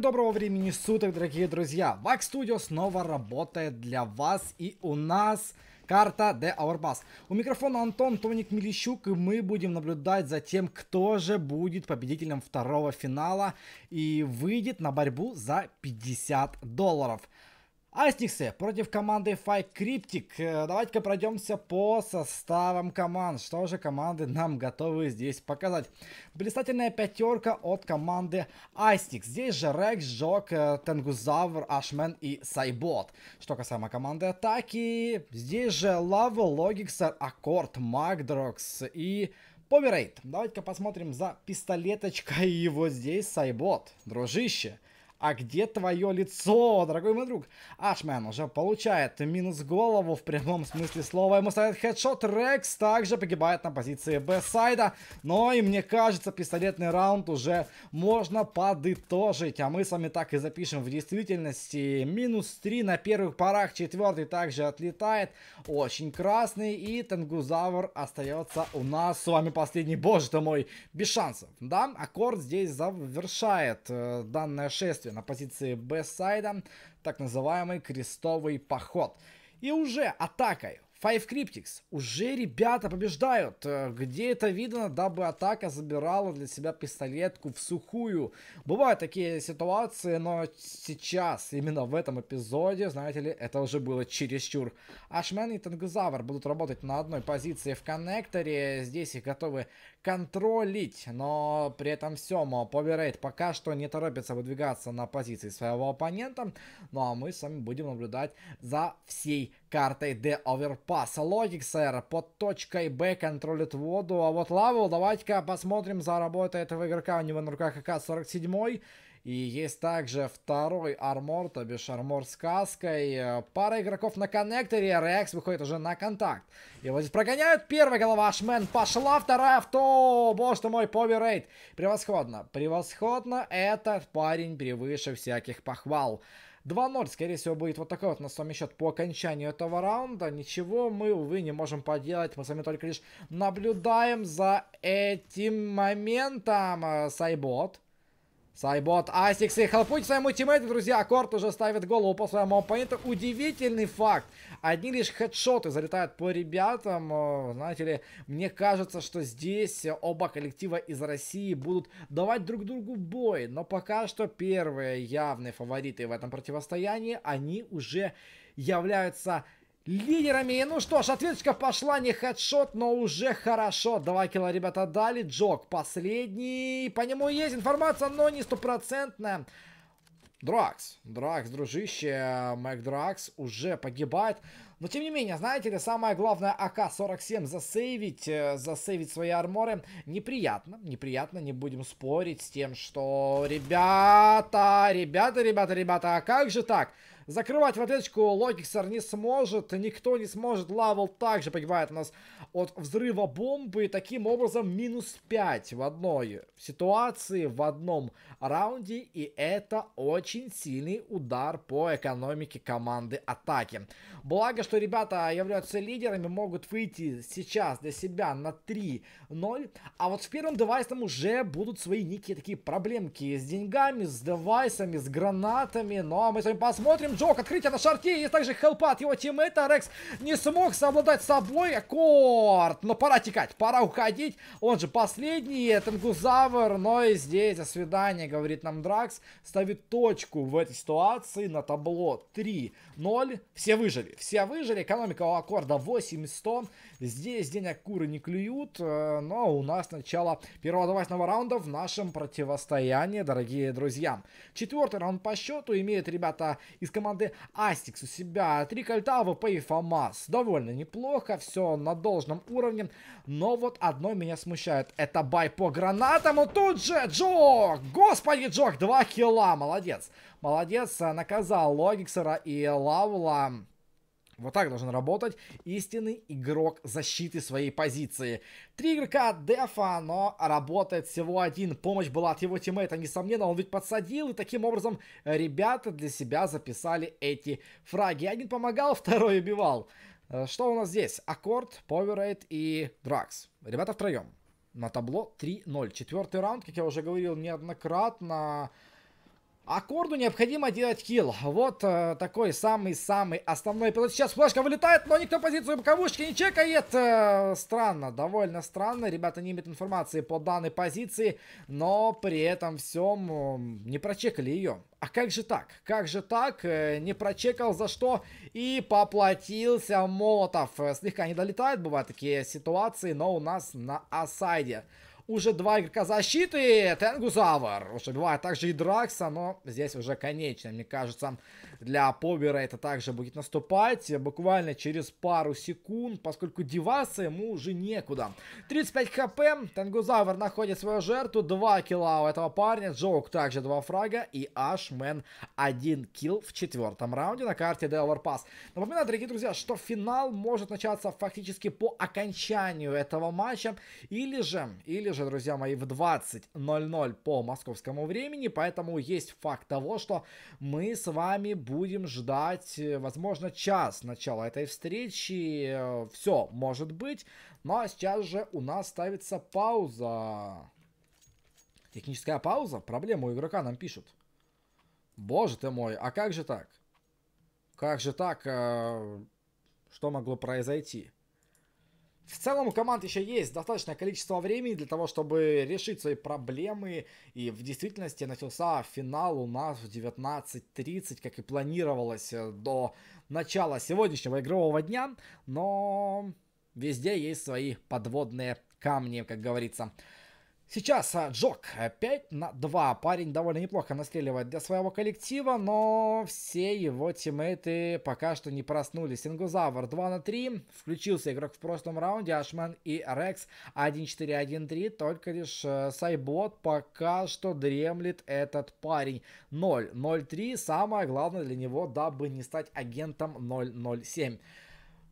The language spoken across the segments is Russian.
доброго времени суток, дорогие друзья! Vax Studio снова работает для вас и у нас карта The Hourbass. У микрофона Антон Тоник Милищук и мы будем наблюдать за тем, кто же будет победителем второго финала и выйдет на борьбу за 50 долларов. Астиксы против команды Fight Cryptic. Э, давайте-ка пройдемся по составам команд. Что же команды нам готовы здесь показать? Блистательная пятерка от команды Астикс. Здесь же Рекс, Жок, э, Тенгузавр, Ашмен и Сайбот. Что касаемо команды атаки, здесь же Лава, Логиксер, Аккорд, Магдрокс и... Померейт. Давайте-ка посмотрим за пистолеточкой его здесь, Сайбот. Дружище. А где твое лицо, дорогой мой друг? Ашмен уже получает минус голову в прямом смысле слова. Ему ставит хедшот. Рекс также погибает на позиции Б-сайда. Но и мне кажется, пистолетный раунд уже можно подытожить. А мы с вами так и запишем в действительности. Минус 3 на первых порах. Четвертый также отлетает. Очень красный. И тангузавр остается у нас с вами последний. Боже ты мой, без шансов. Да, аккорд здесь завершает э, данное шествие действия на позиции Б-сайда, так называемый крестовый поход. И уже атакой Five Cryptics. Уже ребята побеждают. Э, где это видно, дабы атака забирала для себя пистолетку в сухую. Бывают такие ситуации, но сейчас, именно в этом эпизоде, знаете ли, это уже было чересчур. Ашмен и Тангузавр будут работать на одной позиции в коннекторе. Здесь их готовы контролить, но при этом всем Поверейт пока что не торопится выдвигаться на позиции своего оппонента. Ну а мы с вами будем наблюдать за всей картой The Overpass. Логик, сэр, под точкой B контролит воду, а вот лаву давайте-ка посмотрим, заработает этого игрока. У него на руках АК-47. И есть также второй армор, то бишь армор с каской. Э, пара игроков на коннекторе, Рекс выходит уже на контакт. И вот здесь прогоняют, первая голова Ашмен пошла, вторая авто, боже ты мой, поверрейт. Превосходно, превосходно, этот парень превыше всяких похвал. 2-0, скорее всего, будет вот такой вот на вами счет по окончанию этого раунда. Ничего мы, увы, не можем поделать. Мы с вами только лишь наблюдаем за этим моментом. Э, Сайбот Сайбот, Асикс и хелпуйте своему тиммейту, друзья. Аккорд уже ставит голову по своему оппоненту. Удивительный факт. Одни лишь хедшоты залетают по ребятам. Э, знаете ли, мне кажется, что здесь оба коллектива из России будут давать друг другу бой. Но пока что первые явные фавориты в этом противостоянии, они уже являются лидерами. Ну что ж, ответочка пошла не хедшот, но уже хорошо. Два килла, ребята, дали. Джок последний. По нему есть информация, но не стопроцентная. Дракс, Дракс, дружище, Мэг Дракс уже погибает. Но тем не менее, знаете ли, самое главное АК-47 засейвить, э, засейвить свои арморы неприятно, неприятно, не будем спорить с тем, что ребята, ребята, ребята, ребята, а как же так? Закрывать в ответочку Логиксер не сможет, никто не сможет. Лавел также погибает у нас от взрыва бомбы. таким образом, минус 5 в одной ситуации, в одном раунде. И это очень сильный удар по экономике команды атаки. Благо, что ребята являются лидерами, могут выйти сейчас для себя на 3-0. А вот с первым девайсом уже будут свои некие такие проблемки с деньгами, с девайсами, с гранатами. Но ну, а мы с вами посмотрим. Джок, открытие на шарте, и также хелпа от его тиммейта. Рекс не смог совладать собой. Аккорд, но пора текать, пора уходить. Он же последний, Тенгузавр, но и здесь до свидания, говорит нам Дракс. Ставит точку в этой ситуации на табло 3-0. Все выжили, все выжили. Экономика у Аккорда 800. Здесь денег куры не клюют, э, но у нас начало первого давательного раунда в нашем противостоянии, дорогие друзья. Четвертый раунд по счету имеет, ребята из команды Астикс у себя. Три кольта, ВП и ФАМАС. Довольно неплохо, все на должном уровне. Но вот одно меня смущает. Это бай по гранатам. И тут же Джок! Господи, Джок, два хила, Молодец. Молодец, э, наказал Логиксера и Лавла. Вот так должен работать истинный игрок защиты своей позиции. Три игрока дефа, но работает всего один. Помощь была от его тиммейта, несомненно, он ведь подсадил. И таким образом ребята для себя записали эти фраги. Один помогал, второй убивал. Э, что у нас здесь? Аккорд, Поверейт и Дракс. Ребята втроем. На табло 3-0. Четвертый раунд, как я уже говорил неоднократно. Аккорду необходимо делать хил. Вот э, такой самый-самый основной пилот. Сейчас флешка вылетает, но никто позицию боковушки не чекает. Э, странно, довольно странно. Ребята не имеют информации по данной позиции, но при этом всем э, не прочекали ее. А как же так? Как же так? Э, не прочекал за что и поплатился Молотов. Э, слегка не долетает, бывают такие ситуации, но у нас на осайде уже два игрока защиты. Тенгузавр Уже убивает также и Дракса, но здесь уже конечно, мне кажется, для Повера это также будет наступать э, буквально через пару секунд, поскольку деваться ему уже некуда. 35 хп, Тенгузавр находит свою жертву, 2 килла у этого парня, Джоук также 2 фрага и Ашмен 1 килл в четвертом раунде на карте Delaware Pass. Напоминаю, дорогие друзья, что финал может начаться фактически по окончанию этого матча, или же, или же, друзья мои, в 20.00 по московскому времени, поэтому есть факт того, что мы с вами будем ждать, э, возможно, час начала этой встречи. Э, Все может быть. Ну а сейчас же у нас ставится пауза. Техническая пауза? Проблема у игрока нам пишут. Боже ты мой, а как же так? Как же так? Э, что могло произойти? В целом у команд еще есть достаточное количество времени для того, чтобы решить свои проблемы. И в действительности начался финал у нас в 19.30, как и планировалось э, до начала сегодняшнего игрового дня. Но везде есть свои подводные камни, как говорится. Сейчас а, Джок 5 на 2. Парень довольно неплохо настреливает для своего коллектива, но все его тиммейты пока что не проснулись. Ингузавр 2 на 3. Включился игрок в прошлом раунде. Ашман и Рекс 1-4-1-3. Только лишь э, Сайбот пока что дремлет этот парень. 0-0-3. Самое главное для него, дабы не стать агентом 007.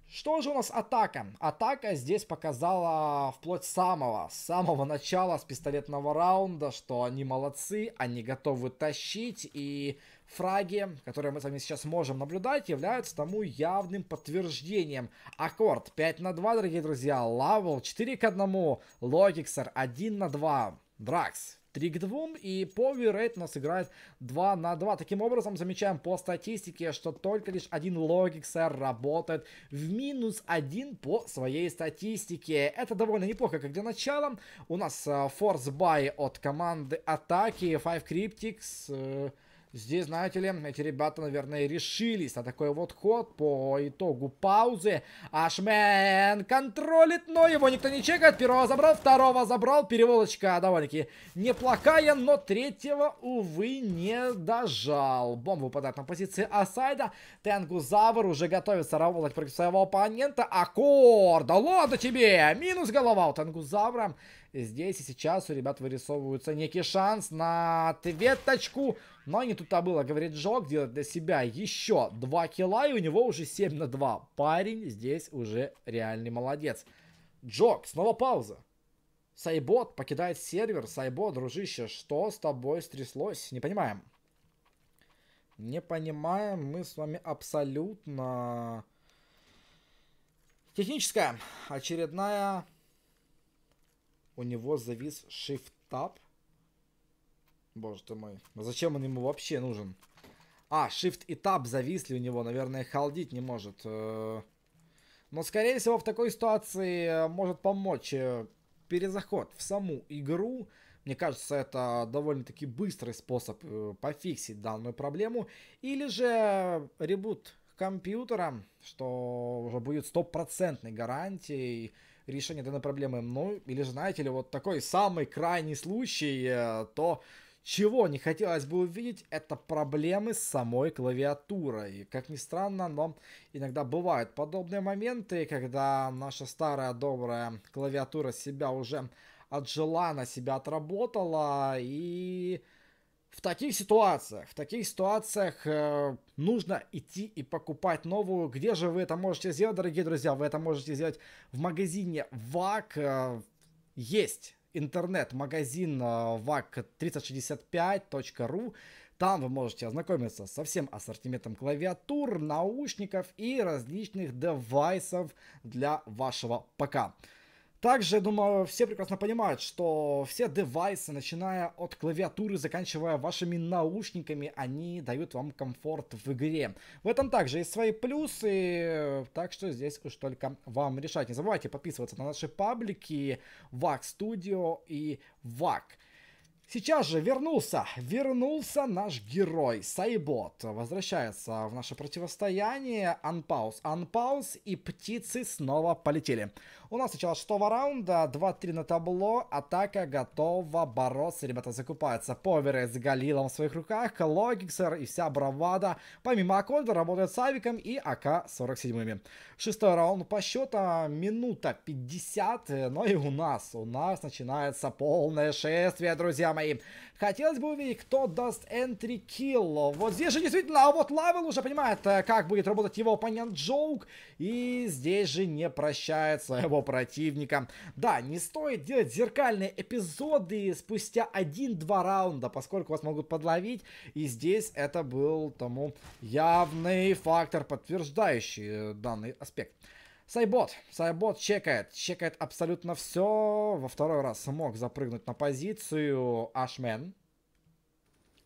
Что же у нас атака? Атака здесь показала вплоть самого, самого начала с пистолетного раунда, что они молодцы, они готовы тащить, и фраги, которые мы с вами сейчас можем наблюдать, являются тому явным подтверждением. Аккорд 5 на 2, дорогие друзья, Лавел 4 к 1, Логиксер 1 на 2, Дракс 3 к 2. И по вирейт у нас играет 2 на 2. Таким образом, замечаем по статистике, что только лишь один логиксер работает в минус 1 по своей статистике. Это довольно неплохо, как для начала. У нас э, Force Buy от команды Атаки, 5 Cryptics... Э, Здесь, знаете ли, эти ребята, наверное, решились на такой вот ход по итогу паузы. Ашмен контролит, но его никто не чекает. Первого забрал, второго забрал. Переволочка довольно-таки неплохая, но третьего, увы, не дожал. Бомба выпадает на позиции Асайда. Тенгузавр уже готовится работать против своего оппонента. Аккорд, да ладно тебе! Минус голова у Тенгузавра здесь и сейчас у ребят вырисовывается некий шанс на ответочку. Но не тут-то было, говорит Жок, делать для себя еще 2 килла, и у него уже 7 на 2. Парень здесь уже реальный молодец. Джок, снова пауза. Сайбот покидает сервер. Сайбот, дружище, что с тобой стряслось? Не понимаем. Не понимаем, мы с вами абсолютно... Техническая очередная у него завис Shift-Tab. Боже ты мой. А зачем он ему вообще нужен? А, Shift и Tab зависли у него. Наверное, халдить не может. Э. Но, скорее всего, в такой ситуации э, может помочь э, перезаход в саму игру. Мне кажется, это довольно-таки быстрый способ пофиксить данную проблему. Или же ребут компьютера, что уже будет стопроцентной гарантией решение данной проблемы. Ну, или же, знаете ли, вот такой самый крайний случай, э, то, чего не хотелось бы увидеть, это проблемы с самой клавиатурой. Как ни странно, но иногда бывают подобные моменты, когда наша старая добрая клавиатура себя уже отжила, на себя отработала и в таких ситуациях, в таких ситуациях э, нужно идти и покупать новую. Где же вы это можете сделать, дорогие друзья? Вы это можете сделать в магазине ВАК. Э, есть интернет-магазин э, VAC3065.ru. Там вы можете ознакомиться со всем ассортиментом клавиатур, наушников и различных девайсов для вашего ПК. Также, я думаю, все прекрасно понимают, что все девайсы, начиная от клавиатуры, заканчивая вашими наушниками, они дают вам комфорт в игре. В этом также есть свои плюсы, так что здесь уж только вам решать. Не забывайте подписываться на наши паблики VAC Studio и VAC. Сейчас же вернулся, вернулся наш герой, Сайбот. Возвращается в наше противостояние. Анпауз, анпауз и птицы снова полетели. У нас начало шестого раунда, 2-3 на табло, атака готова бороться. Ребята закупаются. Поверы с Галилом в своих руках, Логиксер и вся бравада. Помимо Акольда работают с Авиком и АК-47. Шестой раунд по счету, минута 50, но и у нас, у нас начинается полное шествие, друзья мои. Хотелось бы увидеть, кто даст entry kill. Вот здесь же действительно, а вот Лавел уже понимает, э, как будет работать его оппонент Джоук. И здесь же не прощает своего противника. Да, не стоит делать зеркальные эпизоды спустя один-два раунда, поскольку вас могут подловить. И здесь это был тому явный фактор, подтверждающий э, данный аспект. Сайбот. Сайбот чекает. Чекает абсолютно все. Во второй раз смог запрыгнуть на позицию. Ашмен.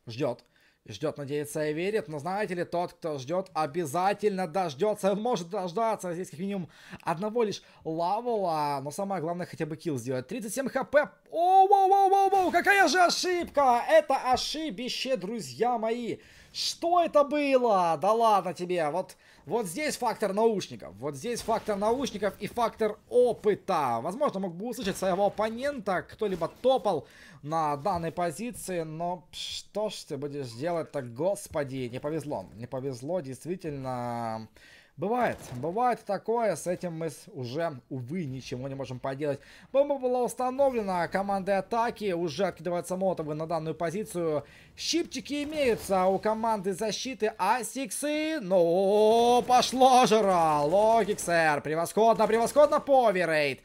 Ждет. Ждет, надеется и верит, но знаете ли, тот, кто ждет, обязательно дождется, он может дождаться, здесь как минимум одного лишь лавела, но самое главное хотя бы килл сделать. 37 хп, оу-оу-оу-оу, какая же ошибка, это ошибище, друзья мои. Что это было? Да ладно тебе. Вот, вот здесь фактор наушников. Вот здесь фактор наушников и фактор опыта. Возможно, мог бы услышать своего оппонента. Кто-либо топал на данной позиции. Но что ж ты будешь делать-то, господи. Не повезло. Не повезло, действительно. Действительно. Бывает, бывает такое, с этим мы уже, увы, ничего не можем поделать. Бомба была установлена, а команды атаки уже откидываются молотовы на данную позицию. Щипчики имеются у команды защиты, а сиксы... Ну, пошло жара! Логиксер, превосходно, превосходно, поверейт!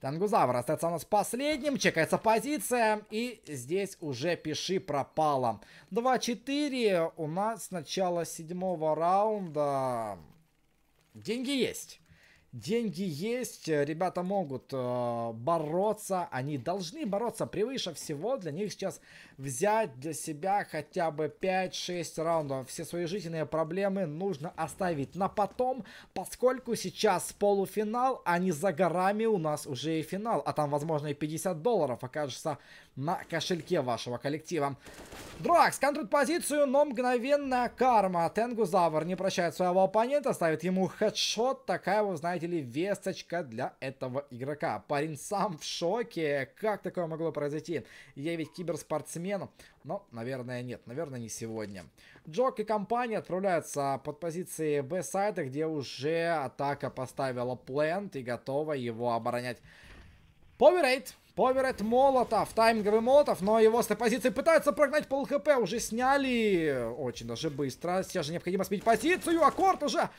Тангузавр остается у нас последним, чекается позиция, и здесь уже пиши пропало. 2-4, у нас с начала седьмого раунда... Деньги есть. Деньги есть, э, ребята могут э, бороться, они должны бороться превыше всего. Для них сейчас взять для себя хотя бы 5-6 раундов. Все свои жизненные проблемы нужно оставить на потом, поскольку сейчас полуфинал, а не за горами у нас уже и финал. А там, возможно, и 50 долларов окажется на кошельке вашего коллектива. Дракс контрит позицию, но мгновенная карма. Тенгузавр не прощает своего оппонента, ставит ему хедшот. Такая, вы знаете ли, весточка для этого игрока. Парень сам в шоке. Как такое могло произойти? Я ведь киберспортсмен обмен. Но, наверное, нет. Наверное, не сегодня. Джок и компания отправляются под позиции Б-сайта, где уже атака поставила плент и готова его оборонять. Поверейт. Поверет Молотов, тайминговый Молотов, но его с этой позиции пытаются прогнать пол хп, уже сняли очень даже быстро, сейчас же необходимо сменить позицию, Аккорд уже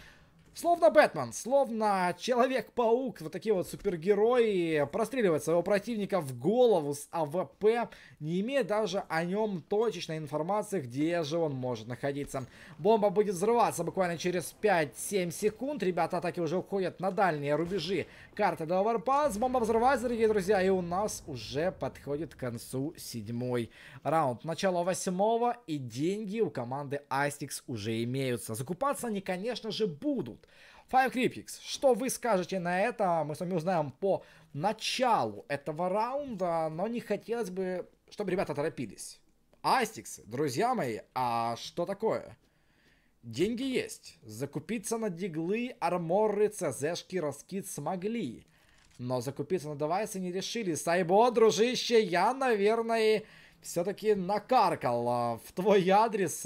Словно Бэтмен, словно Человек-паук, вот такие вот супергерои простреливают своего противника в голову с АВП, не имея даже о нем точечной информации, где же он может находиться. Бомба будет взрываться буквально через 5-7 секунд. Ребята атаки уже уходят на дальние рубежи карты до Overpass. Бомба взрывается, дорогие друзья, и у нас уже подходит к концу седьмой раунд. Начало восьмого, и деньги у команды Астикс уже имеются. Закупаться они, конечно же, будут будут. Five Cryptics, что вы скажете на это, мы с вами узнаем по началу этого раунда, но не хотелось бы, чтобы ребята торопились. Астикс, друзья мои, а что такое? Деньги есть. Закупиться на диглы, арморы, ЦЗшки, раскид смогли. Но закупиться на девайсы не решили. Сайбо, дружище, я, наверное, все-таки накаркал а, в твой адрес 016,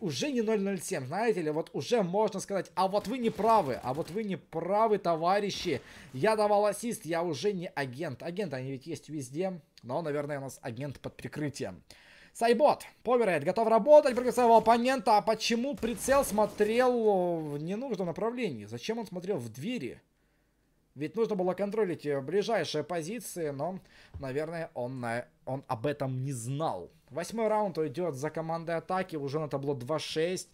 а, уже не 007, знаете ли, вот уже можно сказать, а вот вы не правы, а вот вы не правы, товарищи, я давал ассист, я уже не агент, агенты они ведь есть везде, но, наверное, у нас агент под прикрытием. Сайбот, Поверейд, готов работать против своего оппонента, а почему прицел смотрел в ненужном направлении? Зачем он смотрел в двери? Ведь нужно было контролить э, ближайшие позиции, но, наверное, он, на, он об этом не знал. Восьмой раунд уйдет за командой атаки, уже на табло 2-6.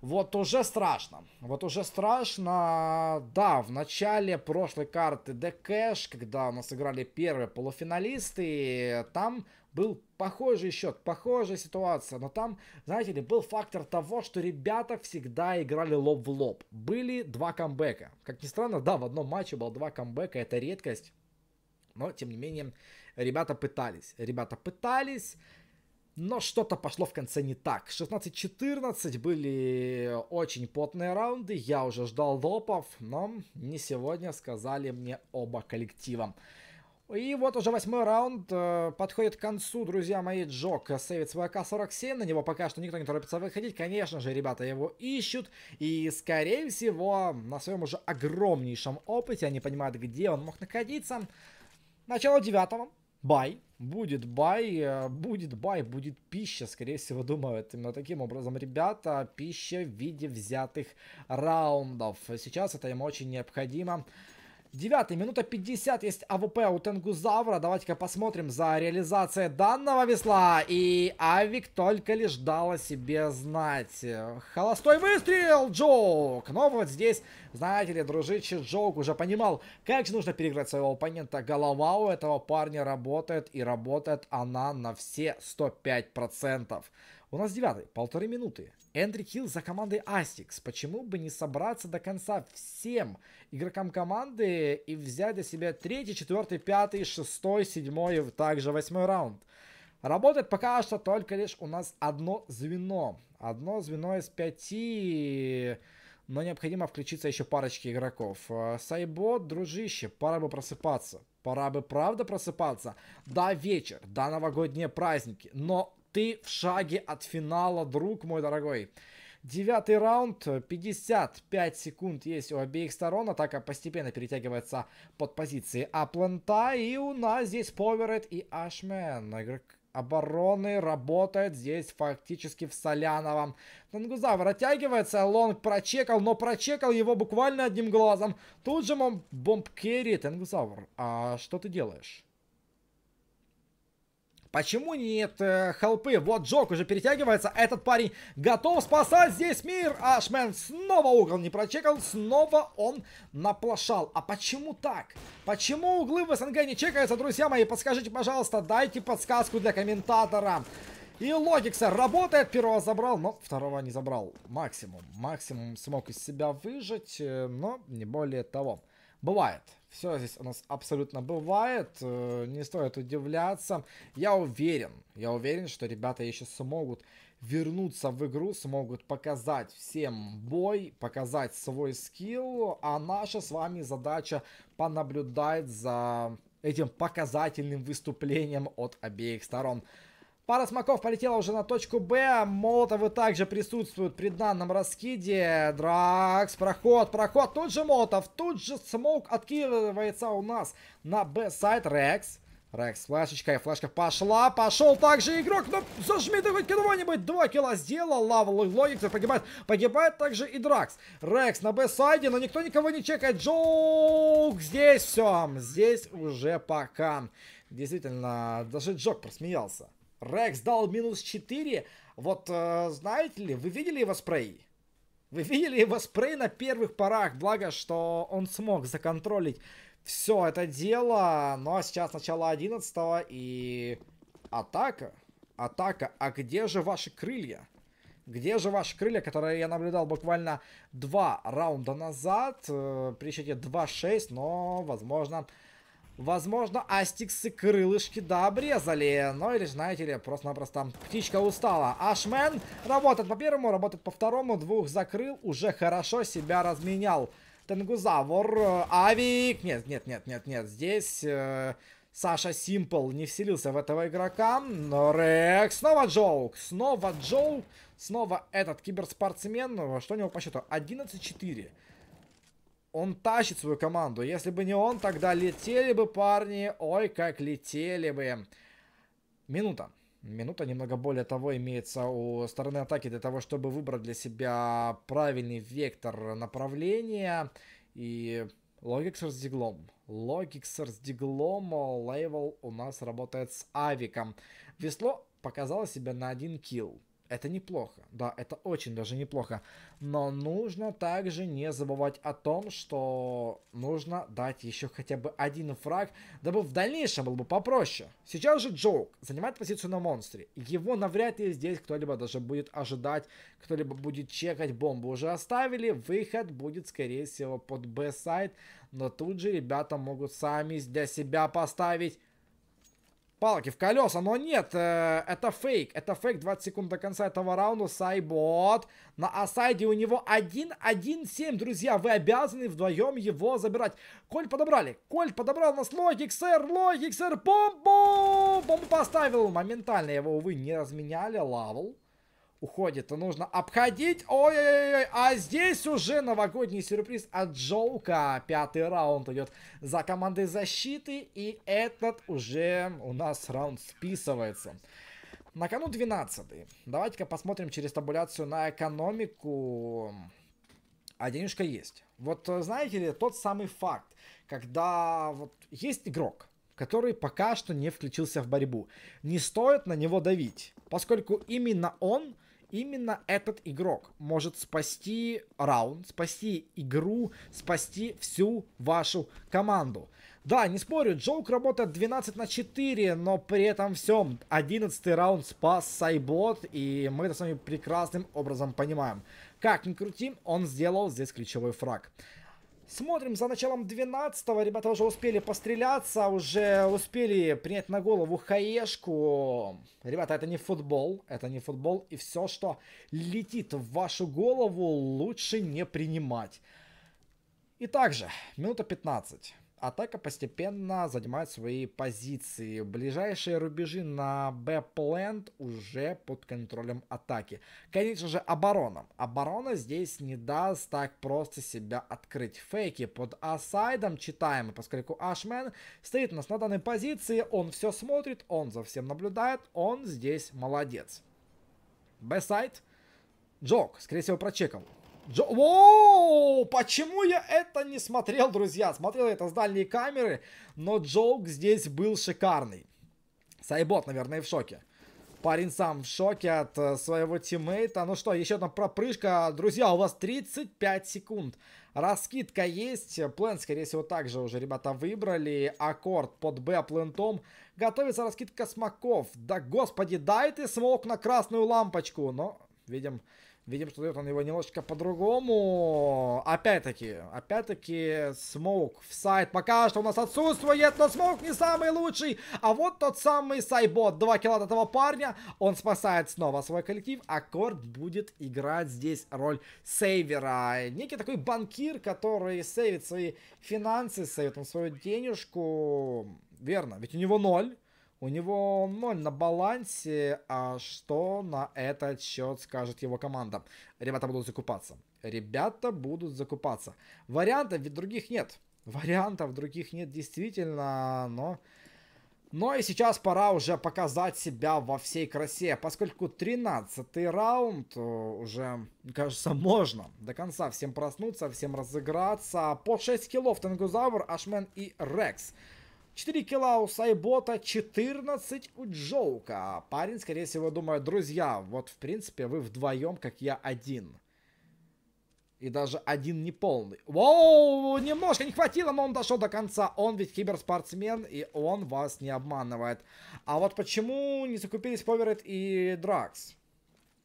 Вот уже страшно. Вот уже страшно. Да, в начале прошлой карты The Cash, когда у нас играли первые полуфиналисты, там был похожий счет, похожая ситуация, но там, знаете ли, был фактор того, что ребята всегда играли лоб в лоб. Были два камбэка. Как ни странно, да, в одном матче было два камбэка, это редкость. Но, тем не менее, ребята пытались. Ребята пытались, но что-то пошло в конце не так. 16-14 были очень потные раунды. Я уже ждал допов, но не сегодня сказали мне оба коллектива. И вот уже восьмой раунд э, подходит к концу, друзья мои. Джок сейвит свой АК-47. На него пока что никто не торопится выходить. Конечно же, ребята его ищут. И, скорее всего, на своем уже огромнейшем опыте они понимают, где он мог находиться. Начало девятого. Бай. Будет бай, э, будет бай, будет пища, скорее всего, думают именно таким образом, ребята, пища в виде взятых раундов. Сейчас это им очень необходимо. Девятый, минута 50, есть АВП у Тенгузавра. Давайте-ка посмотрим за реализация данного весла. И Авик только лишь дала себе знать. Холостой выстрел, Джоук. Но вот здесь, знаете ли, дружище, Джоук уже понимал, как же нужно переиграть своего оппонента. Голова у этого парня работает, и работает она на все 105%. У нас девятый, полторы минуты. Эндри Хилл за командой Асикс. Почему бы не собраться до конца всем игрокам команды и взять для себя третий, четвертый, пятый, шестой, седьмой и также восьмой раунд? Работает пока что только лишь у нас одно звено. Одно звено из пяти, но необходимо включиться еще парочки игроков. А, Сайбот, дружище, пора бы просыпаться. Пора бы правда просыпаться. Да, вечер, да, новогодние праздники, но ты в шаге от финала, друг мой дорогой. Девятый раунд, 55 секунд есть у обеих сторон. Атака постепенно перетягивается под позиции Апланта. И у нас здесь Поверет и Ашмен. Игрок обороны работает здесь фактически в Соляновом. Тангуза оттягивается, Лонг прочекал, но прочекал его буквально одним глазом. Тут же бомб керри, Тангузавр, а что ты делаешь? Почему нет э, хелпы? Вот Джок уже перетягивается. Этот парень готов спасать здесь мир. Ашмен снова угол не прочекал. Снова он наплашал. А почему так? Почему углы в СНГ не чекаются, друзья мои? Подскажите, пожалуйста, дайте подсказку для комментатора. И логикса работает, первого забрал, но второго не забрал. Максимум, максимум смог из себя выжить, э, но не более того. Бывает. Все здесь у нас абсолютно бывает, э, не стоит удивляться. Я уверен, я уверен, что ребята еще смогут вернуться в игру, смогут показать всем бой, показать свой скилл, а наша с вами задача понаблюдать за этим показательным выступлением от обеих сторон. Пара смоков полетела уже на точку Б. Молотовы также присутствуют при данном раскиде. Дракс, проход, проход. Тут же Молотов, тут же Смок откидывается у нас на Б-сайт. Рекс. Рекс, флешечка, и флешка пошла, пошел также игрок, но ну, зажми ты хоть кого-нибудь, два килла сделал, лава логикса погибает, погибает также и Дракс. Рекс на Б-сайде, но никто никого не чекает, Джоук, здесь все, здесь уже пока. Действительно, даже Джок просмеялся. Рекс дал минус 4. Вот, э, знаете ли, вы видели его спрей? Вы видели его спрей на первых порах? Благо, что он смог законтролить все это дело. Но ну, а сейчас начало 11 и атака. Атака. А где же ваши крылья? Где же ваши крылья, которые я наблюдал буквально два раунда назад? При счете 2-6, но, возможно, Возможно, астиксы крылышки да обрезали. Ну или, знаете ли, просто-напросто птичка устала. Ашмен работает по первому, работает по второму. Двух закрыл, уже хорошо себя разменял. Тенгузавр, э, Авик. Нет, нет, нет, нет, нет. Здесь... Э... Саша Симпл не вселился в этого игрока. Но Рекс, снова Джоук, снова Джоук, снова этот киберспортсмен. Что у него по счету? 11-4 он тащит свою команду. Если бы не он, тогда летели бы парни. Ой, как летели бы. Минута. Минута немного более того имеется у стороны атаки для того, чтобы выбрать для себя правильный вектор направления. И Логиксер с диглом. Логиксер с диглом. Лейвел у нас работает с авиком. Весло показало себя на один килл. Это неплохо, да, это очень даже неплохо. Но нужно также не забывать о том, что нужно дать еще хотя бы один фраг, дабы в дальнейшем было бы попроще. Сейчас же Джоук занимает позицию на монстре. Его навряд ли здесь кто-либо даже будет ожидать, кто-либо будет чекать. Бомбу уже оставили, выход будет скорее всего под Б-сайт. Но тут же ребята могут сами для себя поставить палки в колеса, но нет, э, это фейк, это фейк, 20 секунд до конца этого раунда, Сайбот, на Асайде у него 1-1-7, друзья, вы обязаны вдвоем его забирать, Коль подобрали, Коль подобрал нас, Логиксер, Логиксер, бомбу, бомбу поставил, моментально его, увы, не разменяли, лавл, уходит, то нужно обходить. Ой-ой-ой, а здесь уже новогодний сюрприз от Джоука. Пятый раунд идет за командой защиты, и этот уже у нас раунд списывается. На кону 12 Давайте-ка посмотрим через табуляцию на экономику. А денежка есть. Вот э, знаете ли, тот самый факт, когда вот есть игрок, который пока что не включился в борьбу. Не стоит на него давить, поскольку именно он Именно этот игрок может спасти раунд, спасти игру, спасти всю вашу команду. Да, не спорю, Джоук работает 12 на 4, но при этом всем 11 раунд спас Сайбот, и мы это с вами прекрасным образом понимаем. Как ни крути, он сделал здесь ключевой фраг. Смотрим за началом 12-го. Ребята уже успели постреляться, уже успели принять на голову хаешку. Ребята, это не футбол, это не футбол. И все, что летит в вашу голову, лучше не принимать. И также, минута 15 атака постепенно занимает свои позиции. Ближайшие рубежи на Б-плент уже под контролем атаки. Конечно же, оборона. Оборона здесь не даст так просто себя открыть. Фейки под А-сайдом читаем, поскольку Ашмен стоит у нас на данной позиции, он все смотрит, он за всем наблюдает, он здесь молодец. Б-сайд. Джок, скорее всего, прочекал. Джо... Воу! Почему я это не смотрел, друзья? Смотрел это с дальней камеры, но джоук здесь был шикарный. Сайбот, наверное, в шоке. Парень сам в шоке от э, своего тиммейта. Ну что, еще там пропрыжка. Друзья, у вас 35 секунд. Раскидка есть. Плент, скорее всего, также уже ребята выбрали. Аккорд под Б плентом. Готовится раскидка смоков. Да господи, дай ты смог на красную лампочку. Но, видим, Видим, что дает он его немножечко по-другому. Опять-таки, опять-таки, смоук в сайт пока что у нас отсутствует, но смоук не самый лучший. А вот тот самый сайбот, 2 килла от этого парня, он спасает снова свой коллектив, аккорд будет играть здесь роль сейвера. Некий такой банкир, который сейвит свои финансы, сейвит он свою денежку. Верно, ведь у него ноль. У него ноль на балансе, а что на этот счет скажет его команда? Ребята будут закупаться. Ребята будут закупаться. Вариантов ведь других нет. Вариантов других нет действительно, но... Но и сейчас пора уже показать себя во всей красе, поскольку 13 раунд э, уже, кажется, можно до конца всем проснуться, всем разыграться. По 6 киллов Тенгузавр, Ашмен и Рекс. 4 килла у Сайбота, 14 у Джоука. А парень, скорее всего, думает, друзья, вот в принципе вы вдвоем, как я один. И даже один неполный. Воу, немножко не хватило, но он дошел до конца. Он ведь киберспортсмен, и он вас не обманывает. А вот почему не закупились Поверет и Дракс?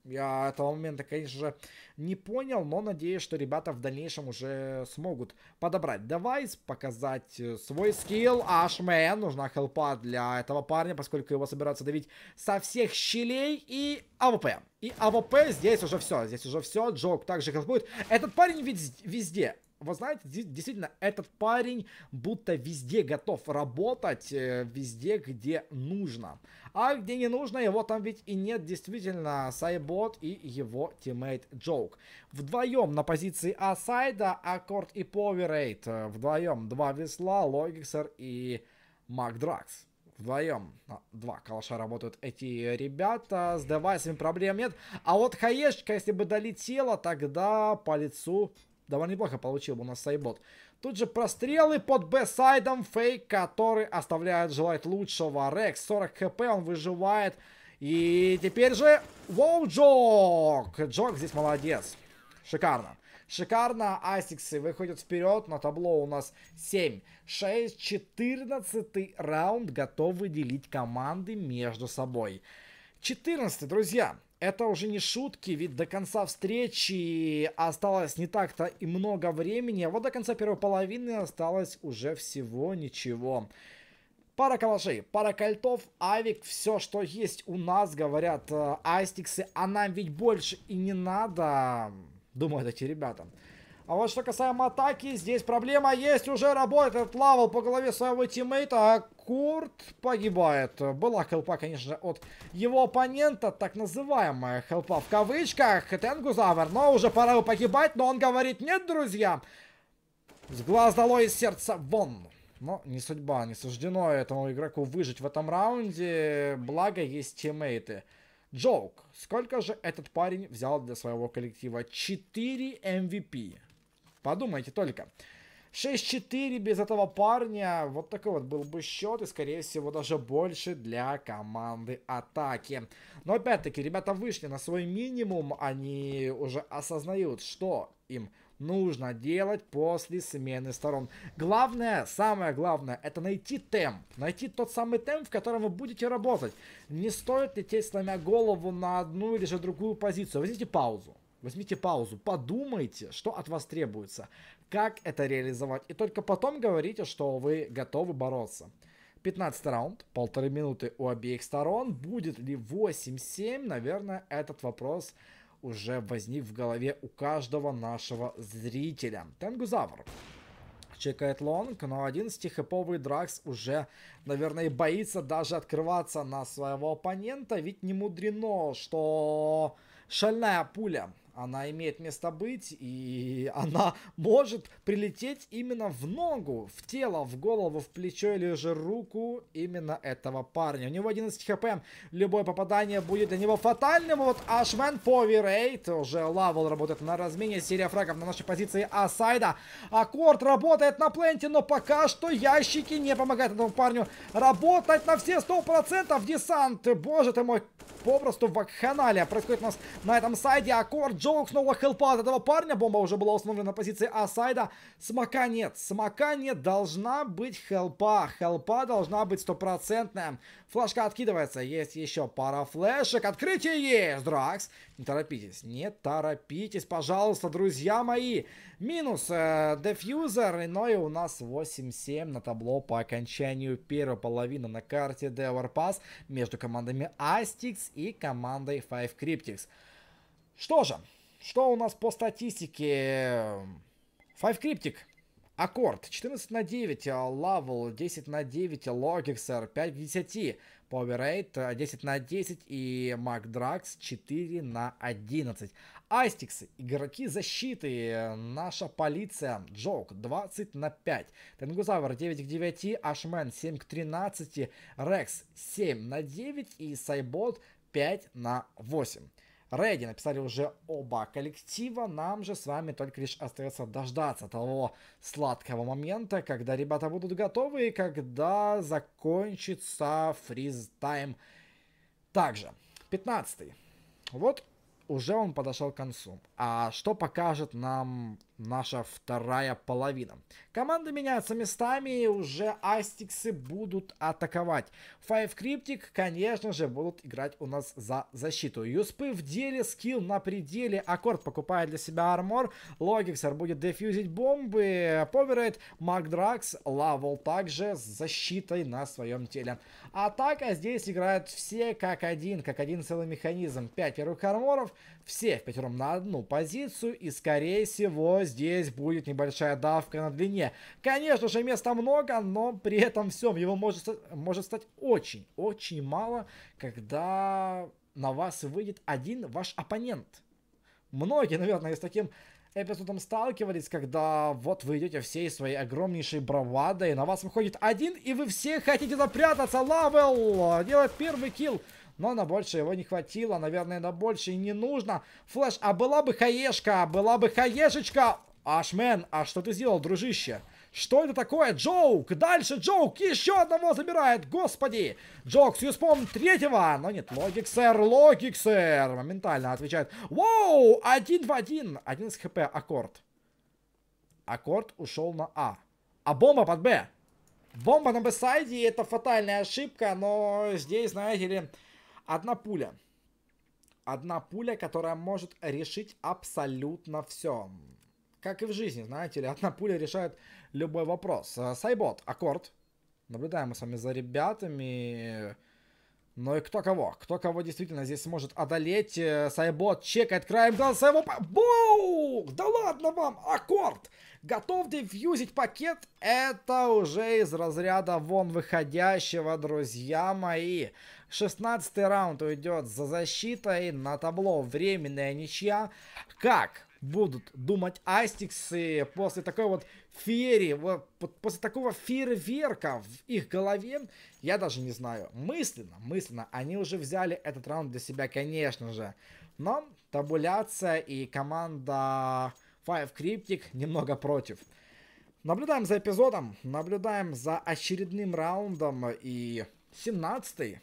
Я этого момента, конечно же, не понял, но надеюсь, что ребята в дальнейшем уже смогут подобрать девайс, показать э, свой скилл. Ашмен, нужна хелпа для этого парня, поскольку его собираются давить со всех щелей и АВП. И АВП здесь уже все, здесь уже все, Джок также хелпует. Этот парень ведь везде вы знаете, действительно, этот парень будто везде готов работать, э, везде, где нужно. А где не нужно, его там ведь и нет, действительно, Сайбот и его тиммейт Джоук. Вдвоем на позиции Асайда, сайда Аккорд и Поверейт. Э, вдвоем два весла, Логиксер и Макдракс вдвоем. А, два калаша работают эти ребята. С девайсами проблем нет. А вот хаешечка, если бы долетела, тогда по лицу довольно неплохо получил бы у нас сайбот. Тут же прострелы под Б-сайдом, фейк, который оставляет желать лучшего. Рекс 40 хп, он выживает. И теперь же Воу Джок! Джок здесь молодец. Шикарно. Шикарно, Асиксы выходят вперед, на табло у нас 7, 6, 14 раунд готовы делить команды между собой. 14, друзья, это уже не шутки, ведь до конца встречи осталось не так-то и много времени, а вот до конца первой половины осталось уже всего ничего. Пара калашей, пара кольтов, авик, все, что есть у нас, говорят э, астиксы, а нам ведь больше и не надо, думают эти ребята. А вот что касаемо атаки, здесь проблема есть. Уже работает лавел по голове своего тиммейта, а Курт погибает. Была хелпа, конечно от его оппонента, так называемая хелпа в кавычках. Тенгузавер, но уже пора его погибать, но он говорит, нет, друзья, с глаз долой из сердца вон. Но не судьба, не суждено этому игроку выжить в этом раунде. Благо есть тиммейты. Джоук, сколько же этот парень взял для своего коллектива? 4 MVP. Подумайте только. 6-4 без этого парня. Вот такой вот был бы счет. И, скорее всего, даже больше для команды атаки. Но, опять-таки, ребята вышли на свой минимум. Они уже осознают, что им нужно делать после смены сторон. Главное, самое главное, это найти темп. Найти тот самый темп, в котором вы будете работать. Не стоит лететь, сломя голову на одну или же другую позицию. Возьмите паузу. Возьмите паузу, подумайте, что от вас требуется, как это реализовать, и только потом говорите, что вы готовы бороться. 15 раунд, полторы минуты у обеих сторон. Будет ли 8-7? Наверное, этот вопрос уже возник в голове у каждого нашего зрителя. Тенгузавр. Чекает лонг, но один стихиповый Дракс уже, наверное, боится даже открываться на своего оппонента, ведь не мудрено, что шальная пуля она имеет место быть, и она может прилететь именно в ногу, в тело, в голову, в плечо или же руку именно этого парня. У него 11 хп, любое попадание будет для него фатальным. Вот Ашмен по вирейт, уже лавел работает на размене, серия фрагов на нашей позиции Асайда. Аккорд работает на пленте, но пока что ящики не помогают этому парню работать на все 100%. Десант, боже ты мой, попросту вакханалия происходит у нас на этом сайте. Аккорд Джоук снова хелпа от этого парня. Бомба уже была установлена на позиции Асайда. Смока нет. Смока нет. Должна быть хелпа. Хелпа должна быть стопроцентная. Флажка откидывается. Есть еще пара флешек. Открытие есть, Дракс. Не торопитесь. Не торопитесь, пожалуйста, друзья мои. Минус э, дефьюзер. Но и у нас 8-7 на табло по окончанию первой половины на карте Devor Pass между командами Астикс и командой Five Cryptics. Что же, что у нас по статистике? Five Cryptic. Аккорд 14 на 9, Лавл 10 на 9, Логиксер 5 к 10, Поверейт 10 на 10 и Макдракс 4 на 11. Астикс, игроки защиты, наша полиция, Джок 20 на 5, Тенгузавр 9 к 9, Ашмен 7 к 13, Рекс 7 на 9 и Сайбот 5 на 8. Рэди написали уже оба коллектива, нам же с вами только лишь остается дождаться того сладкого момента, когда ребята будут готовы и когда закончится фриз-тайм также. 15 -й. Вот уже он подошел к концу. А что покажет нам наша вторая половина. Команды меняются местами, и уже Астиксы будут атаковать. Five Cryptic, конечно же, будут играть у нас за защиту. Юспы в деле, скилл на пределе, Аккорд покупает для себя армор, Логиксер будет дефьюзить бомбы, Поверейт, Макдракс, Лавел также с защитой на своем теле. Атака здесь играют все как один, как один целый механизм. Пять первых арморов, все в пятером на одну позицию, и скорее всего здесь будет небольшая давка на длине. Конечно же, места много, но при этом всем его может, может стать очень, очень мало, когда на вас выйдет один ваш оппонент. Многие, наверное, с таким эпизодом сталкивались, когда вот вы идете всей своей огромнейшей бравадой, на вас выходит один, и вы все хотите запрятаться. Лавел делает первый килл но на больше его не хватило, наверное, на больше и не нужно. Флэш, а была бы хаешка, была бы хаешечка! Ашмен, а что ты сделал, дружище? Что это такое? Джоук! Дальше Джоук еще одного забирает! Господи! Джокс Юспом третьего! Но нет, Логик, сэр, Логик, сэр. Моментально отвечает. Воу! Один в один! Один с хп, аккорд. Аккорд ушел на А. А бомба под Б! Бомба на Б-сайде, это фатальная ошибка, но здесь, знаете ли, Одна пуля. Одна пуля, которая может решить абсолютно все. Как и в жизни, знаете ли, одна пуля решает любой вопрос. Э, Сайбот, аккорд. Наблюдаем мы с вами за ребятами. Ну и кто кого? Кто кого действительно здесь сможет одолеть? Э, Сайбот чекает краем глаз своего. Бух! Да ладно вам! Аккорд! Готов дефьюзить пакет? Это уже из разряда вон выходящего, друзья мои. 16 раунд уйдет за защитой. На табло временная ничья. Как будут думать Астиксы после такой вот феерии, вот, после такого фейерверка в их голове, я даже не знаю. Мысленно, мысленно, они уже взяли этот раунд для себя, конечно же. Но табуляция и команда Five Cryptic немного против. Наблюдаем за эпизодом, наблюдаем за очередным раундом и 17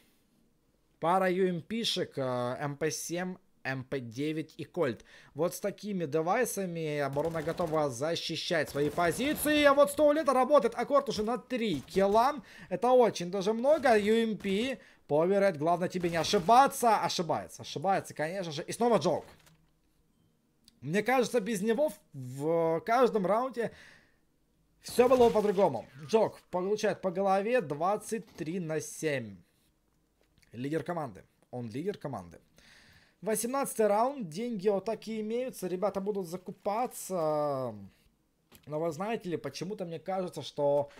Пара UMP-шек, МП-7, mp 9 и Кольт. Вот с такими девайсами оборона готова защищать свои позиции. А вот 100 лет работает аккорд уже на 3 килла. Это очень даже много. UMP, поверет, главное тебе не ошибаться. Ошибается, ошибается, конечно же. И снова Джок. Мне кажется, без него в каждом раунде все было по-другому. Джок получает по голове 23 на 7. Лидер команды. Он лидер команды. 18 раунд. Деньги вот такие имеются. Ребята будут закупаться. Но вы знаете ли, почему-то мне кажется, что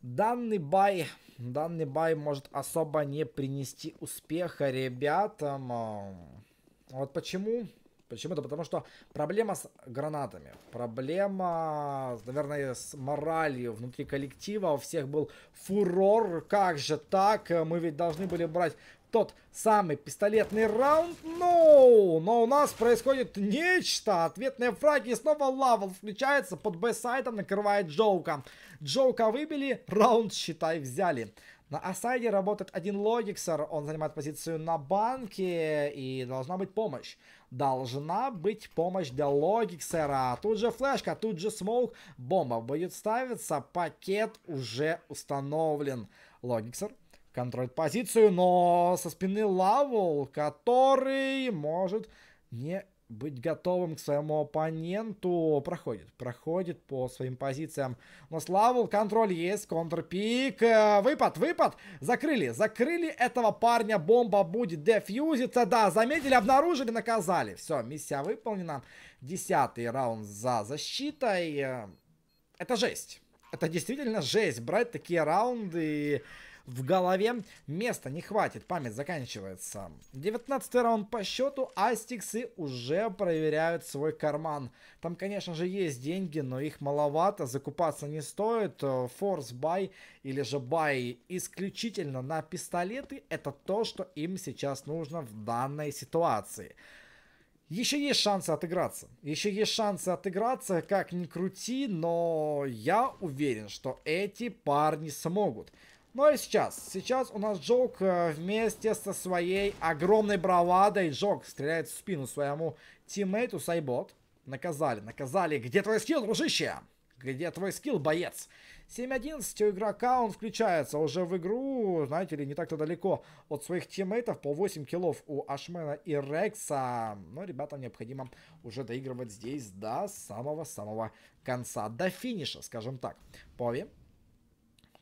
данный бай, данный бай может особо не принести успеха ребятам. Вот почему Почему-то потому что проблема с гранатами, проблема, наверное, с моралью внутри коллектива. У всех был фурор, как же так? Мы ведь должны были брать тот самый пистолетный раунд, но, ну, но у нас происходит нечто. Ответные фраги, снова лавл включается под бэсайдом, накрывает Джоука. Джоука выбили, раунд, считай, взяли. На Асайде работает один логиксер, он занимает позицию на банке и должна быть помощь должна быть помощь для логиксера. Тут же флешка, тут же смоук, бомба будет ставиться, пакет уже установлен. Логиксер контролит позицию, но со спины лавул, который может не быть готовым к своему оппоненту. Проходит, проходит по своим позициям. Но славу, контроль есть, контрпик. Э, выпад, выпад. Закрыли, закрыли этого парня. Бомба будет дефьюзиться. Да, заметили, обнаружили, наказали. Все, миссия выполнена. Десятый раунд за защитой. Э, это жесть. Это действительно жесть. Брать такие раунды... И в голове места не хватит, память заканчивается. 19 раунд по счету, астиксы уже проверяют свой карман. Там, конечно же, есть деньги, но их маловато, закупаться не стоит. Force buy или же buy исключительно на пистолеты, это то, что им сейчас нужно в данной ситуации. Еще есть шансы отыграться. Еще есть шансы отыграться, как ни крути, но я уверен, что эти парни смогут. Ну и сейчас. Сейчас у нас Джок э, вместе со своей огромной бравадой. Джок стреляет в спину своему тиммейту Сайбот. Наказали, наказали. Где твой скилл, дружище? Где твой скилл, боец? 7-11 у игрока, он включается уже в игру, знаете ли, не так-то далеко от своих тиммейтов. По 8 киллов у Ашмена и Рекса. Но ребятам необходимо уже доигрывать здесь до самого-самого конца, до финиша, скажем так. Пови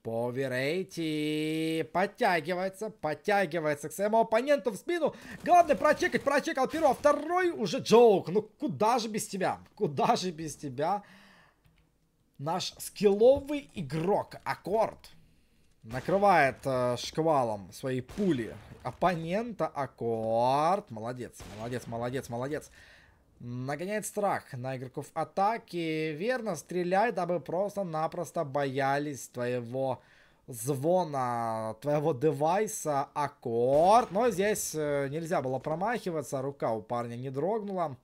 Поверейти подтягивается, подтягивается к своему оппоненту в спину. Главное прочекать, прочекал первого, а второй уже Джоук. Ну куда же без тебя, куда же без тебя. Наш скилловый игрок, Аккорд, накрывает э, шквалом своей пули оппонента. Аккорд, молодец, молодец, молодец, молодец. Нагоняет страх на игроков атаки. Верно, стреляй, дабы просто-напросто боялись твоего звона твоего девайса аккорд. Но здесь э, нельзя было промахиваться. Рука у парня не дрогнула.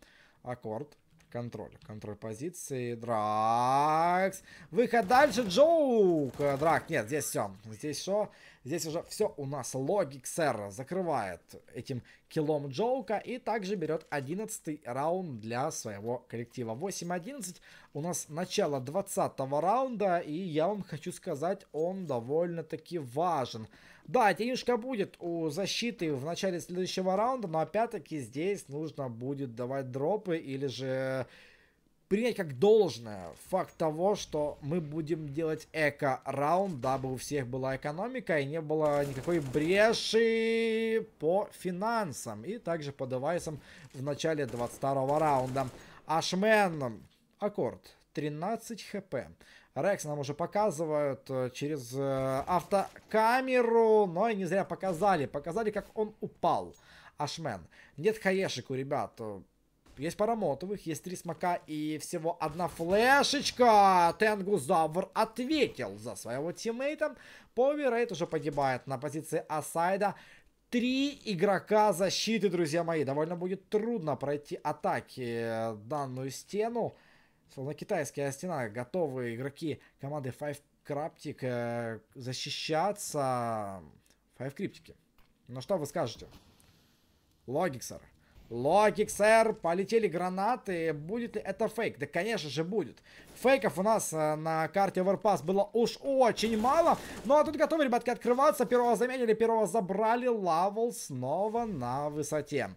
Аккорд. Контроль. Контроль позиции. Дракс. Выход дальше. Джоук. Драк. Нет, здесь все. Здесь что? Здесь уже все у нас логик Серра закрывает этим киллом Джоука и также берет 11 раунд для своего коллектива. 8-11 у нас начало 20 раунда и я вам хочу сказать, он довольно-таки важен. Да, денежка будет у защиты в начале следующего раунда, но опять-таки здесь нужно будет давать дропы или же принять как должное факт того, что мы будем делать эко-раунд, дабы у всех была экономика и не было никакой бреши по финансам и также по девайсам в начале 22 раунда. Ашмен, аккорд, 13 хп. Рекс нам уже показывают э, через э, автокамеру, но и не зря показали. Показали, как он упал. Ашмен. Нет хаешек у ребят. Есть пара мотовых, есть три смока и всего одна флешечка. Тенгузавр ответил за своего тиммейта. Поверейт уже погибает на позиции Асайда. Три игрока защиты, друзья мои. Довольно будет трудно пройти атаки э, данную стену. Словно китайская стена. Готовы игроки команды Five Cryptic э, защищаться. Five Cryptic. Ну что вы скажете? Логиксер. Логик, сэр, полетели гранаты. Будет ли это фейк? Да, конечно же, будет. Фейков у нас э, на карте Overpass было уж очень мало. Ну, а тут готовы, ребятки, открываться. Первого заменили, первого забрали. Лавел снова на высоте.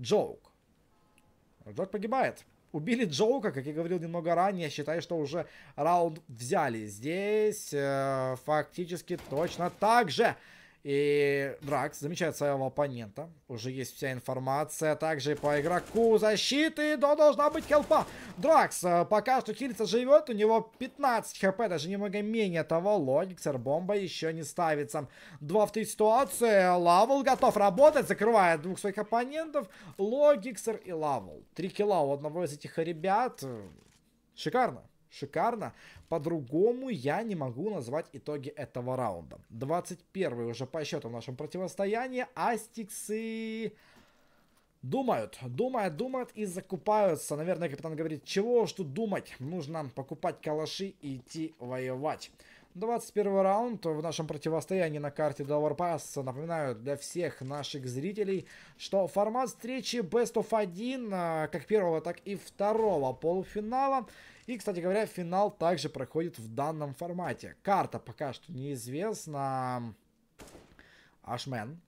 Джоук. Джоук погибает. Убили Джоука, как я говорил немного ранее. Считаю, что уже раунд взяли. Здесь э, фактически точно так же. И Дракс замечает своего оппонента. Уже есть вся информация. Также по игроку защиты. Но должна быть хелпа. Дракс э, пока что хилится живет. У него 15 хп. Даже немного менее того. Логиксер бомба еще не ставится. Два в три ситуации. Лавл готов работать. Закрывает двух своих оппонентов. Логиксер и Лавл. Три килла у одного из этих ребят. Шикарно шикарно. По-другому я не могу назвать итоги этого раунда. 21 уже по счету в нашем противостоянии. Астиксы... Думают, думают, думают и закупаются. Наверное, капитан говорит, чего уж тут думать. Нужно покупать калаши и идти воевать. 21 раунд в нашем противостоянии на карте Dollar Pass. Напоминаю для всех наших зрителей, что формат встречи Best of 1, а, как первого, так и второго полуфинала. И, кстати говоря, финал также проходит в данном формате. Карта пока что неизвестна. Ашмен,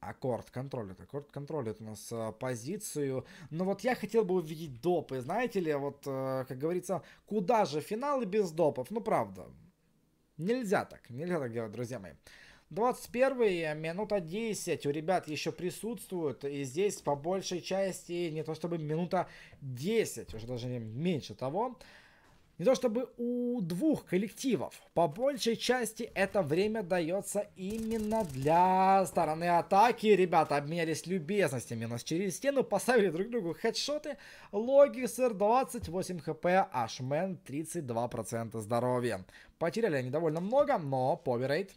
аккорд контролит. Аккорд контролит у нас э, позицию. Но вот я хотел бы увидеть допы, знаете ли, вот, э, как говорится, куда же финалы без допов? Ну, правда. Нельзя так, нельзя так делать, друзья мои. 21 э, минута 10 у ребят еще присутствуют И здесь по большей части не то чтобы минута 10, уже даже меньше того. Не то чтобы у двух коллективов. По большей части это время дается именно для стороны атаки. Ребята обменялись любезностями. Нас через стену поставили друг другу хедшоты. Логисер 28 хп, Ашмен 32% здоровья. Потеряли они довольно много, но поверейт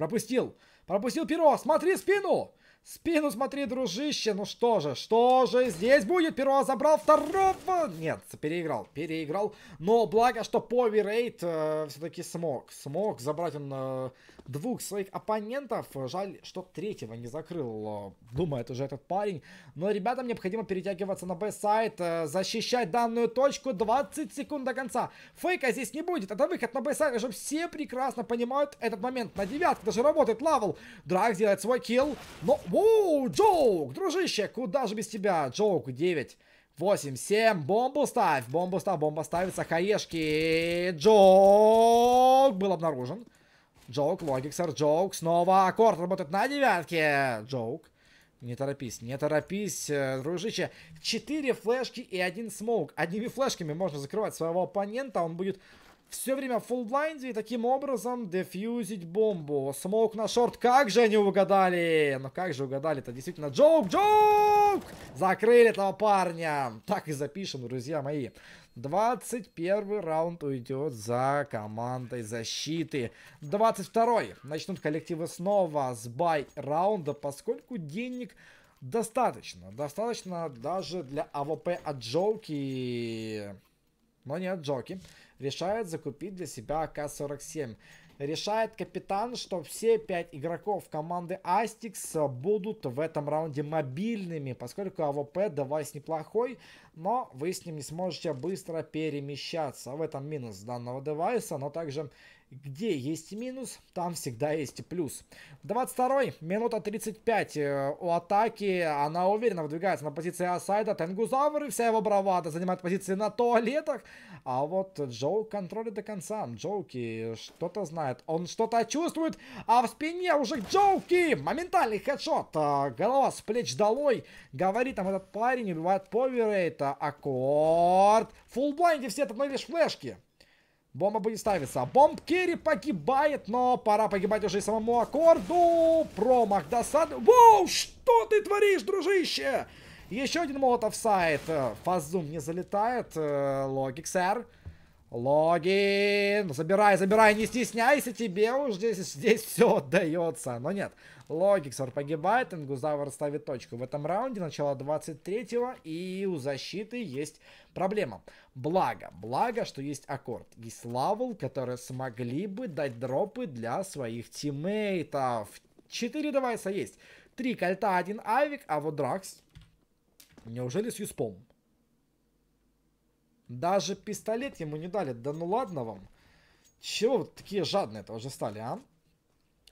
Пропустил. Пропустил перо. Смотри спину. Спину смотри, дружище. Ну что же, что же здесь будет? Первого забрал, второго... Нет, переиграл, переиграл. Но благо, что Поверейт э, все-таки смог. Смог забрать он э, двух своих оппонентов. Жаль, что третьего не закрыл. Э, Думаю, это уже этот парень. Но ребятам необходимо перетягиваться на Б-сайт. Э, защищать данную точку. 20 секунд до конца. Фейка здесь не будет. Это выход на Б-сайт. Уже все прекрасно понимают этот момент. На девятке даже работает лавл. Драк делает свой килл. Но Воу, Джоук, дружище, куда же без тебя? Джоук, 9, 8, 7, бомбу ставь, бомбу ставь, бомба ставится, хаешки, Джоук был обнаружен. Джоук, логиксер, Джоук, снова аккорд работает на девятке, Джоук. Не торопись, не торопись, э, дружище. Четыре флешки и один смоук. Одними флешками можно закрывать своего оппонента. Он будет все время в фуллблайнде и таким образом дефьюзить бомбу. Смоук на шорт. Как же они угадали? Ну как же угадали? Это действительно джоук, джоук! Закрыли этого парня. Так и запишем, друзья мои. 21 раунд уйдет за командой защиты. 22 начнут коллективы снова с бай раунда, поскольку денег достаточно. Достаточно даже для АВП от Джоуки но не от Джоки, решает закупить для себя АК-47. Решает капитан, что все пять игроков команды Астикс будут в этом раунде мобильными, поскольку АВП девайс неплохой, но вы с ним не сможете быстро перемещаться. В этом минус данного девайса, но также где есть минус, там всегда есть плюс. 22-й, минута 35. Э, у атаки она уверенно выдвигается на позиции Асайда. Тенгузавр и вся его бравада занимает позиции на туалетах. А вот Джоу контролит до конца. Джоуки что-то знает. Он что-то чувствует. А в спине уже Джоуки. Моментальный хедшот. А, голова с плеч долой. Говорит там этот парень. Убивает Поверейта. Аккорд. Фулл все это лишь флешки. Бомба будет ставиться. Бомб Керри погибает, но пора погибать уже и самому аккорду. Промах досады. Воу, что ты творишь, дружище? Еще один молотов сайт. Э, фазум не залетает. Э, логик, сэр. Логин. Забирай, забирай, не стесняйся тебе. Уж здесь, здесь все отдается. Но нет. Логиксор погибает, Ингузавр ставит точку. В этом раунде начало 23-го, и у защиты есть проблема. Благо, благо, что есть аккорд. Есть лавл, которые смогли бы дать дропы для своих тиммейтов. 4 девайса есть. 3 кольта, 1 авик, а вот Дракс. Неужели с Юспом? Даже пистолет ему не дали. Да ну ладно вам. Чего вы такие жадные-то уже стали, а?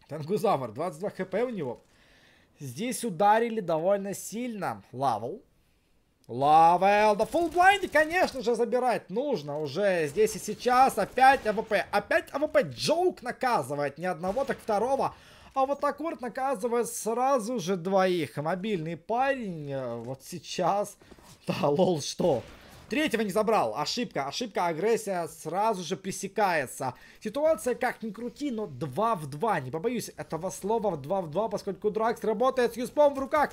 Тангузавр, 22 хп у него. Здесь ударили довольно сильно. Лавел. Лавел, да фулл блайнди, конечно же, забирать нужно уже здесь и сейчас. Опять АВП, опять АВП. Джоук наказывает не одного, так второго. А вот Аккорд наказывает сразу же двоих. Мобильный парень э, вот сейчас... Да, лол, что? Третьего не забрал. Ошибка. Ошибка, агрессия сразу же пресекается. Ситуация как ни крути, но 2 в 2. Не побоюсь этого слова в 2 в 2, поскольку Дракс работает с Юспом в руках.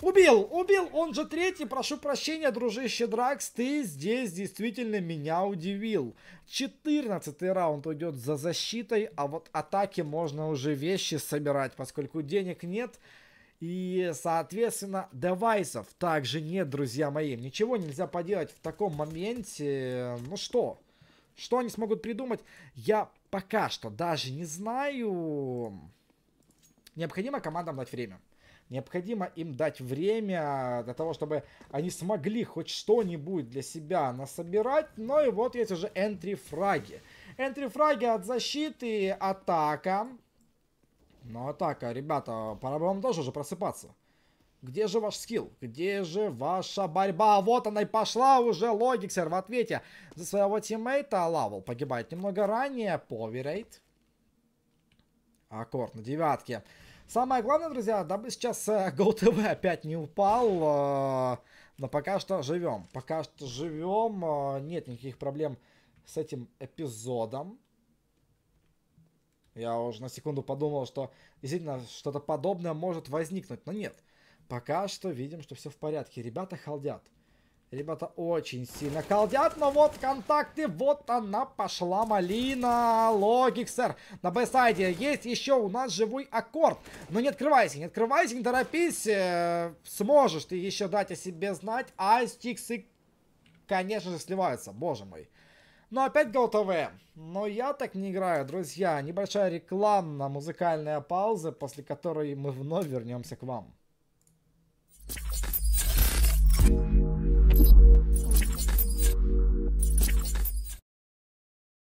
Убил, убил, он же третий, прошу прощения, дружище Дракс, ты здесь действительно меня удивил. 14 раунд уйдет за защитой, а вот атаки можно уже вещи собирать, поскольку денег нет. И, соответственно, девайсов также нет, друзья мои. Ничего нельзя поделать в таком моменте. Ну что? Что они смогут придумать, я пока что даже не знаю. Необходимо командам дать время. Необходимо им дать время для того, чтобы они смогли хоть что-нибудь для себя насобирать. Ну и вот есть уже энтри-фраги. Энтри-фраги от защиты, атака. Ну а так, а, ребята, пора бы вам тоже уже просыпаться. Где же ваш скилл? Где же ваша борьба? Вот она и пошла уже, Логиксер в ответе. За своего тиммейта Лавел погибает немного ранее. Поверейт. Аккорд на девятке. Самое главное, друзья, дабы сейчас GoTV э, опять не упал. Э, но пока что живем. Пока что живем. Э, нет никаких проблем с этим эпизодом. Я уже на секунду подумал, что действительно что-то подобное может возникнуть, но нет. Пока что видим, что все в порядке. Ребята халдят. Ребята очень сильно колдят, но вот контакты, вот она пошла малина. Логик, сэр. На Б-сайде есть еще у нас живой аккорд. Но не открывайся, не открывайся, не торопись. Э, сможешь ты еще дать о себе знать. Айстиксы, конечно же, сливаются, боже мой. Но ну, опять GoTV. Но я так не играю, друзья. Небольшая рекламно-музыкальная пауза, после которой мы вновь вернемся к вам.